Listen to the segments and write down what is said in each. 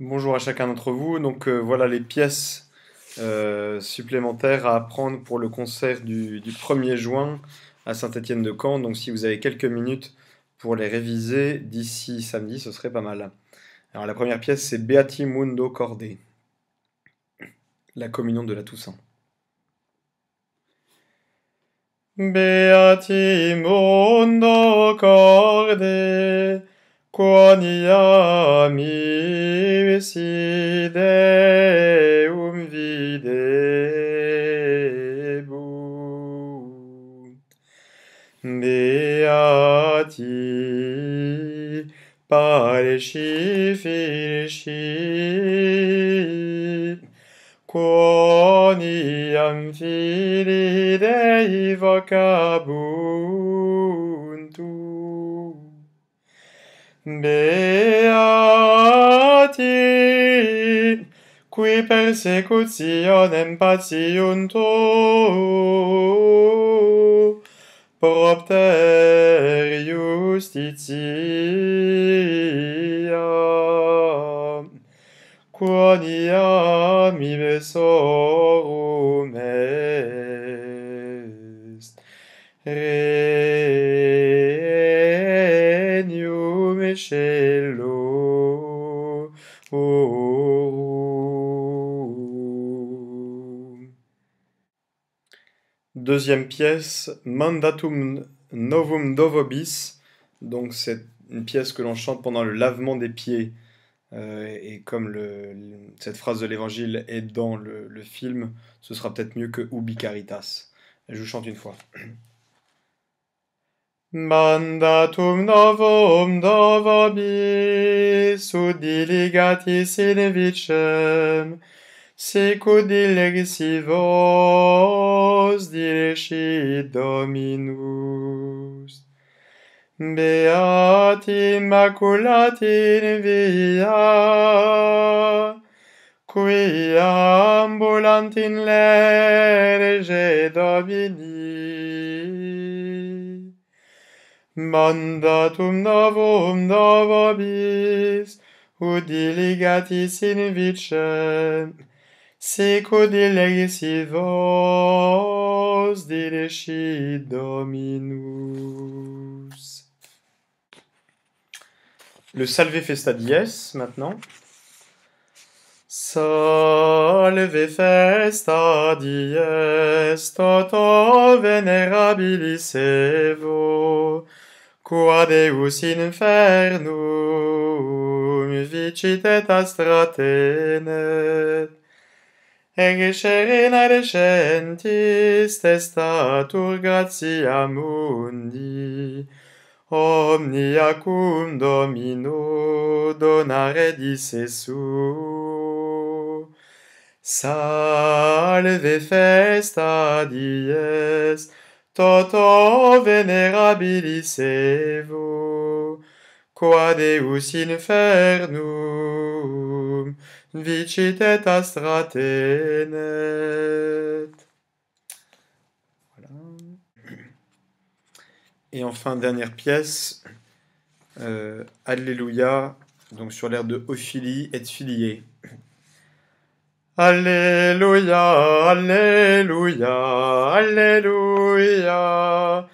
Bonjour à chacun d'entre vous. Donc euh, voilà les pièces euh, supplémentaires à apprendre pour le concert du, 1er juin à saint étienne de caen Donc si vous avez quelques minutes pour les réviser d'ici samedi, ce serait pas mal. Alors la première pièce, c'est Beati Mundo Cordé, la communion de la Toussaint. Beati Mundo Cordé. quoniam ipsi deum videbunt. Beati pareci fici quoniam fili dei vocabuntum Beati, qui persecutionem patiuntum, propter justitiam, quod iam i est. Re, Deuxième pièce, Mandatum Novum Dovobis. Donc c'est une pièce que l'on chante pendant le lavement des pieds. Euh, et comme cette phrase de l'évangile est dans le, le film, ce sera peut-être mieux que Ubi Caritas. Je vous chante une fois. mandatum novum novo bis ut diligatis in vicem sic ut diligisi vos dirisci dominus beati maculati in via qui ambulant in lege domini mandatum novum novabis, ut in vicem, sicut dilegisi vos Dominus. Le Salve Festa Dies, maintenant. Salve festa dies, toto venerabilis evo, qua Deus infernum vicit et astra tenet. Ege serena recentis, testa turgatia mundi, omnia cum domino donare disesum. Salve festa dies, toto venerabilis evo, qua Deus infernum vicit et astra tenet. Voilà. Et enfin, dernière pièce, euh, Alléluia, donc sur l'air de Ophélie et Filié. Alleluia, alleluia, alleluia.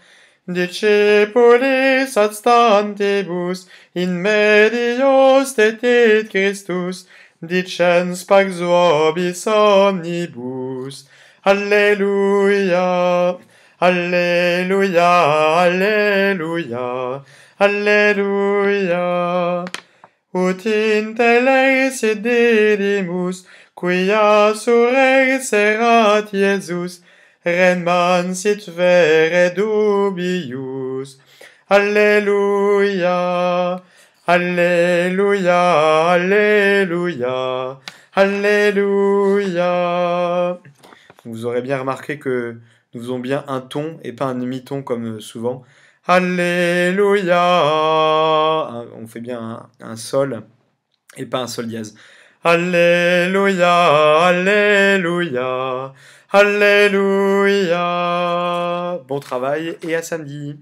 Discipulis ad stantibus in medios tetit Christus, dicens pax vobis omnibus. Alleluia, alleluia, alleluia, alleluia. ut in teles quia sure serat Iesus, Renman sit vere dubius. Alleluia, Alleluia, Alleluia, Alleluia. Vous aurez bien remarqué que nous faisons bien un ton et pas un demi-ton comme souvent. Alléluia. On fait bien un, sol et pas un sol dièse. Alléluia, Alléluia, Alléluia. Bon travail et à samedi.